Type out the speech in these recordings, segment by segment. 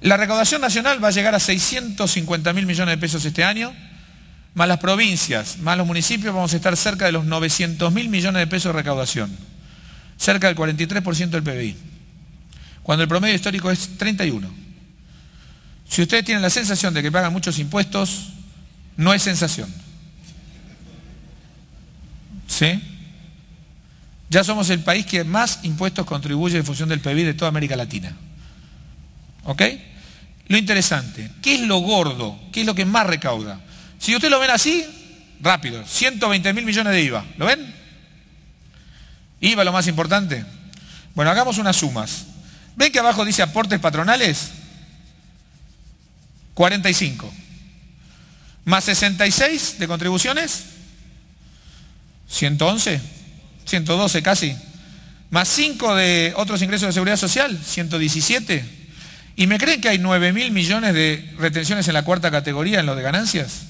La recaudación nacional va a llegar a 650 mil millones de pesos este año, más las provincias, más los municipios, vamos a estar cerca de los 900 mil millones de pesos de recaudación, cerca del 43% del PBI, cuando el promedio histórico es 31. Si ustedes tienen la sensación de que pagan muchos impuestos, no es sensación. ¿Sí? Ya somos el país que más impuestos contribuye en función del PBI de toda América Latina. ¿Ok? Lo interesante, ¿qué es lo gordo? ¿Qué es lo que más recauda? Si usted lo ven así, rápido, 120 mil millones de IVA. ¿Lo ven? IVA lo más importante. Bueno, hagamos unas sumas. ¿Ven que abajo dice aportes patronales? 45. Más 66 de contribuciones. 111. 112 casi. Más 5 de otros ingresos de seguridad social. 117. ¿Y me creen que hay 9 mil millones de retenciones en la cuarta categoría en lo de ganancias?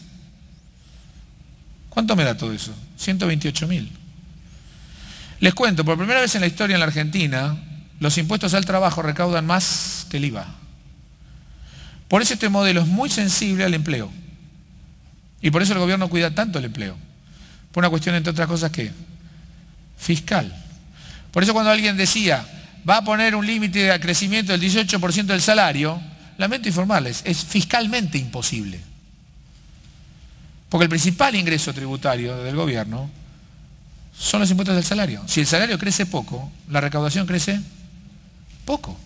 ¿Cuánto me da todo eso? 128 mil. Les cuento, por primera vez en la historia en la Argentina, los impuestos al trabajo recaudan más que el IVA. Por eso este modelo es muy sensible al empleo. Y por eso el gobierno cuida tanto el empleo. Por una cuestión, entre otras cosas, que fiscal. Por eso cuando alguien decía, va a poner un límite de crecimiento del 18% del salario, lamento informarles, es fiscalmente imposible. Porque el principal ingreso tributario del gobierno son los impuestos del salario. Si el salario crece poco, la recaudación crece poco.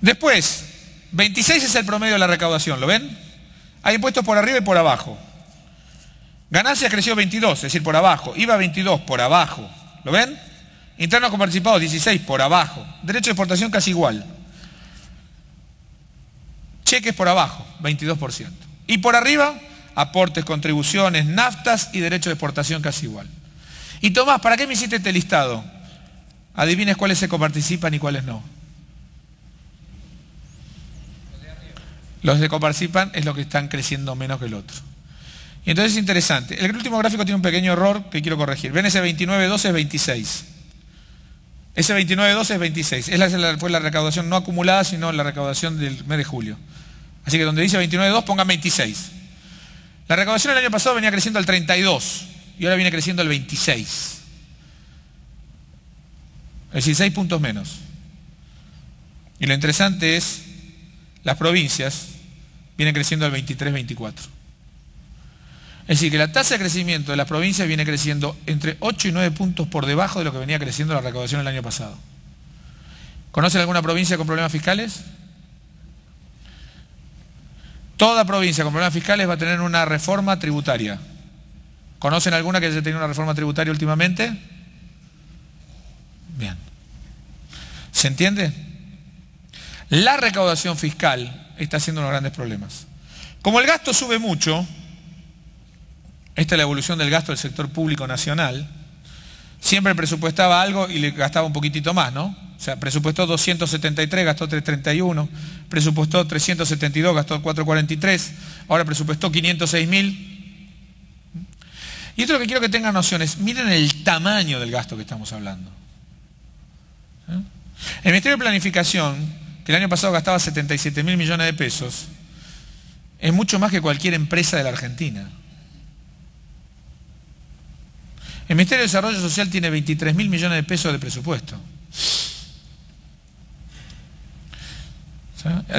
Después, 26 es el promedio de la recaudación, ¿lo ven? Hay impuestos por arriba y por abajo. Ganancias creció 22, es decir, por abajo. Iba 22, por abajo. ¿Lo ven? Internos coparticipados 16, por abajo. Derecho de exportación casi igual. Cheques por abajo, 22%. Y por arriba, aportes, contribuciones, naftas y derecho de exportación casi igual. Y Tomás, ¿para qué me hiciste este listado? Adivines cuáles se coparticipan y cuáles no. Los que coparticipan es lo que están creciendo menos que el otro. Y entonces es interesante. El último gráfico tiene un pequeño error que quiero corregir. Ven ese 12 es 26. Ese 12 es 26. Es la, la recaudación no acumulada, sino la recaudación del mes de julio. Así que donde dice 29.2 pongan 26. La recaudación el año pasado venía creciendo al 32 y ahora viene creciendo al 26. Es decir, 6 puntos menos. Y lo interesante es, las provincias vienen creciendo al 23-24. Es decir, que la tasa de crecimiento de las provincias viene creciendo entre 8 y 9 puntos por debajo de lo que venía creciendo la recaudación el año pasado. ¿Conocen alguna provincia con problemas fiscales? Toda provincia con problemas fiscales va a tener una reforma tributaria. ¿Conocen alguna que haya tenido una reforma tributaria últimamente? Bien. ¿Se entiende? La recaudación fiscal está haciendo unos grandes problemas. Como el gasto sube mucho, esta es la evolución del gasto del sector público nacional. Siempre presupuestaba algo y le gastaba un poquitito más, ¿no? O sea, presupuestó 273, gastó 331, presupuestó 372, gastó 443, ahora presupuestó 506 mil. Y esto lo que quiero que tengan nociones. Miren el tamaño del gasto que estamos hablando. ¿Eh? El Ministerio de Planificación, que el año pasado gastaba 77 mil millones de pesos, es mucho más que cualquier empresa de la Argentina. El Ministerio de Desarrollo Social tiene 23 mil millones de pesos de presupuesto.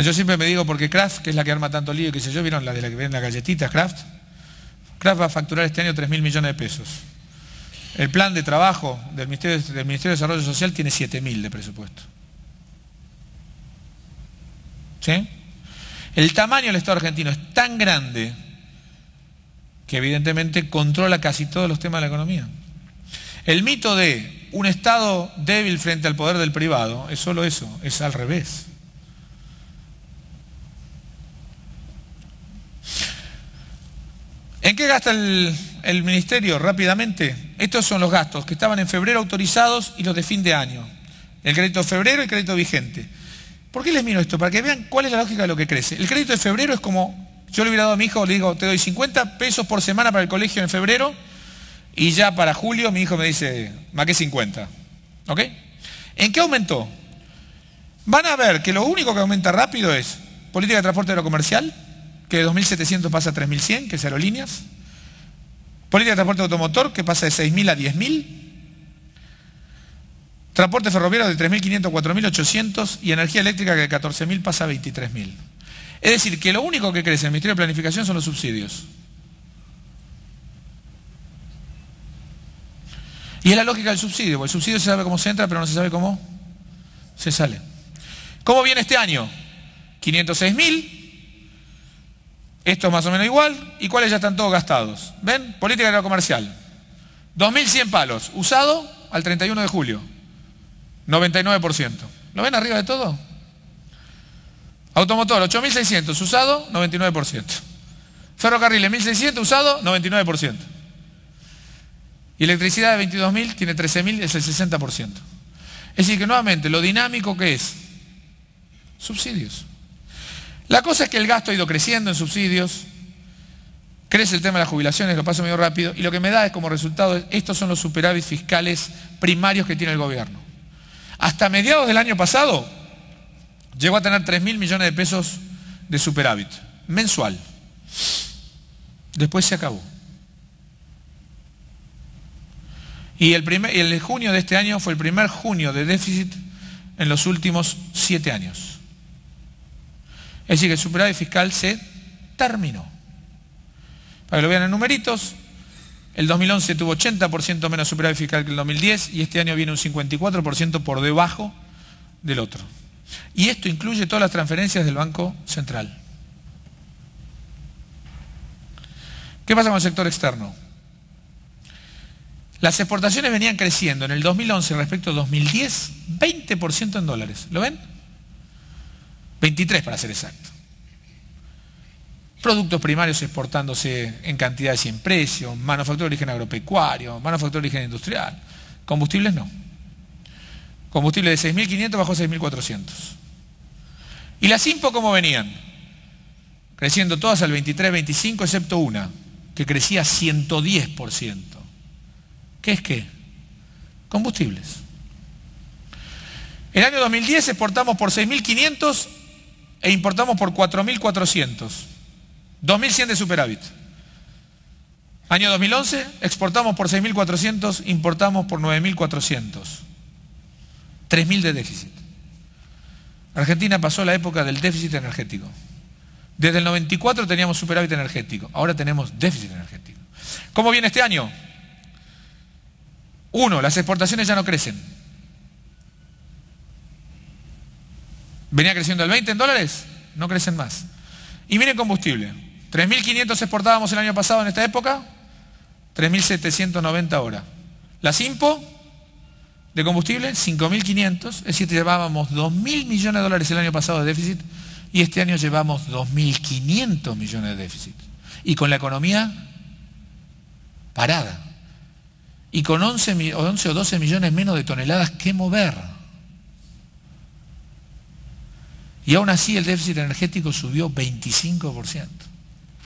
Yo siempre me digo, porque Kraft, que es la que arma tanto lío, que sé yo, ¿vieron la de la que Kraft? Kraft va a facturar este año 3 mil millones de pesos. El plan de trabajo del Ministerio, de Desarrollo Social tiene 7 mil de presupuesto. ¿Sí? El tamaño del Estado argentino es tan grande que evidentemente controla casi todos los temas de la economía. El mito de un Estado débil frente al poder del privado es solo eso, es al revés. ¿En qué gasta el, ministerio? Rápidamente. Estos son los gastos que estaban en febrero autorizados y los de fin de año. El crédito de febrero y el crédito vigente. ¿Por qué les miro esto? Para que vean cuál es la lógica de lo que crece. El crédito de febrero es como yo le hubiera dado a mi hijo, le digo, te doy 50 pesos por semana para el colegio en febrero y ya para julio mi hijo me dice, ¿ma qué 50. ¿Ok? ¿En qué aumentó? Van a ver que lo único que aumenta rápido es política de transporte de comercial, que de 2.700 pasa a 3.100, que es aerolíneas. Política de transporte automotor, que pasa de 6.000 a 10.000. Transporte ferroviario de 3.500 a 4.800 y energía eléctrica que de 14.000 pasa a 23.000. Es decir, que lo único que crece en el Ministerio de Planificación son los subsidios. Y es la lógica del subsidio, porque el subsidio se sabe cómo se entra, pero no se sabe cómo se sale. ¿Cómo viene este año? 506 mil. Esto es más o menos igual. ¿Y cuáles ya están todos gastados? ¿Ven? Política Comercial. 2.100 palos. Usado al 31 de julio. 99%. ¿Lo ven arriba de todo? Automotor, 8.600, usado, 99%. Ferrocarril, 1.600, usado, 99%. Electricidad de 22.000, tiene 13.000, es el 60%. Es decir, que nuevamente, lo dinámico que es, subsidios. La cosa es que el gasto ha ido creciendo en subsidios, crece el tema de las jubilaciones, lo pasa medio rápido, y lo que me da es como resultado, estos son los superávits fiscales primarios que tiene el gobierno. Hasta mediados del año pasado, Llegó a tener 3 mil millones de pesos de superávit mensual. Después se acabó. Y el, primer, junio de este año fue el primer junio de déficit en los últimos siete años. Es decir, que el superávit fiscal se terminó. Para que lo vean en numeritos, el 2011 tuvo 80% menos superávit fiscal que el 2010 y este año viene un 54% por debajo del otro. Y esto incluye todas las transferencias del Banco Central. ¿Qué pasa con el sector externo? Las exportaciones venían creciendo en el 2011 respecto al 2010, 20% en dólares. ¿Lo ven? 23 para ser exacto. Productos primarios exportándose en cantidades y en precio, manufactura de origen agropecuario, manufactura de origen industrial. Combustibles no. Combustible de 6.500 bajó 6.400. ¿Y las IMPO cómo venían? Creciendo todas al 23, 25, excepto una, que crecía 110%. ¿Qué es qué? Combustibles. El año 2010 exportamos por 6.500 e importamos por 4.400. 2.100 de superávit. Año 2011 exportamos por 6.400, importamos por 9.400. 3.000 de déficit. Argentina pasó la época del déficit energético. Desde el 94 teníamos superávit energético, ahora tenemos déficit energético. ¿Cómo viene este año? Uno, las exportaciones ya no crecen. Venía creciendo el 20 en dólares, no crecen más. Y miren combustible. 3.500 exportábamos el año pasado en esta época, 3.790 ahora. Las IMPO, de combustible, 5.500, es decir, llevábamos 2.000 millones de dólares el año pasado de déficit y este año llevamos 2.500 millones de déficit. Y con la economía parada. Y con 11, 11 o 12 millones menos de toneladas que mover. Y aún así el déficit energético subió 25%.